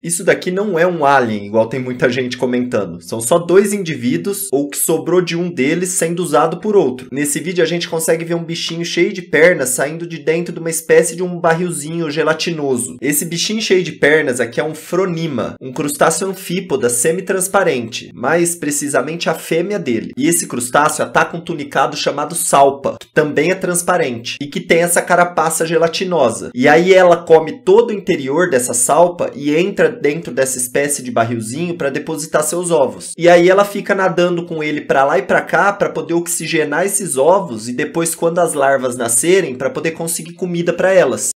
Isso daqui não é um alien, igual tem muita gente comentando. São só dois indivíduos, ou o que sobrou de um deles sendo usado por outro. Nesse vídeo a gente consegue ver um bichinho cheio de pernas saindo de dentro de uma espécie de um barrilzinho gelatinoso. Esse bichinho cheio de pernas aqui é um fronima, um crustáceo anfípoda semi-transparente, mais precisamente a fêmea dele. E esse crustáceo ataca um tunicado chamado salpa, que também é transparente, e que tem essa carapaça gelatinosa. E aí ela come todo o interior dessa salpa e entra dentro dessa espécie de barrilzinho para depositar seus ovos. E aí ela fica nadando com ele para lá e para cá para poder oxigenar esses ovos e depois quando as larvas nascerem para poder conseguir comida para elas.